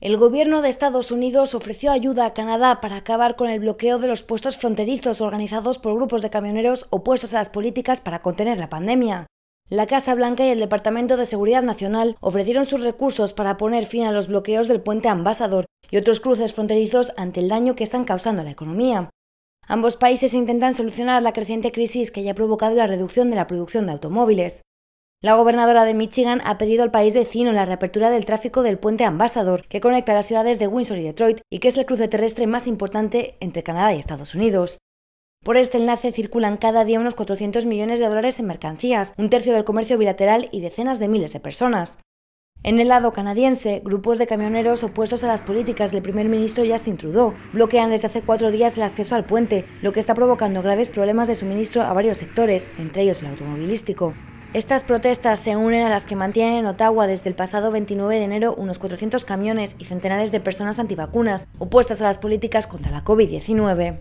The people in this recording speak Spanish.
El gobierno de Estados Unidos ofreció ayuda a Canadá para acabar con el bloqueo de los puestos fronterizos organizados por grupos de camioneros opuestos a las políticas para contener la pandemia. La Casa Blanca y el Departamento de Seguridad Nacional ofrecieron sus recursos para poner fin a los bloqueos del puente Ambassador y otros cruces fronterizos ante el daño que están causando a la economía. Ambos países intentan solucionar la creciente crisis que haya provocado la reducción de la producción de automóviles. La gobernadora de Michigan ha pedido al país vecino la reapertura del tráfico del puente Ambassador, que conecta las ciudades de Windsor y Detroit y que es el cruce terrestre más importante entre Canadá y Estados Unidos. Por este enlace circulan cada día unos 400 millones de dólares en mercancías, un tercio del comercio bilateral y decenas de miles de personas. En el lado canadiense, grupos de camioneros opuestos a las políticas del primer ministro Justin Trudeau bloquean desde hace cuatro días el acceso al puente, lo que está provocando graves problemas de suministro a varios sectores, entre ellos el automovilístico. Estas protestas se unen a las que mantienen en Ottawa desde el pasado 29 de enero unos 400 camiones y centenares de personas antivacunas, opuestas a las políticas contra la COVID-19.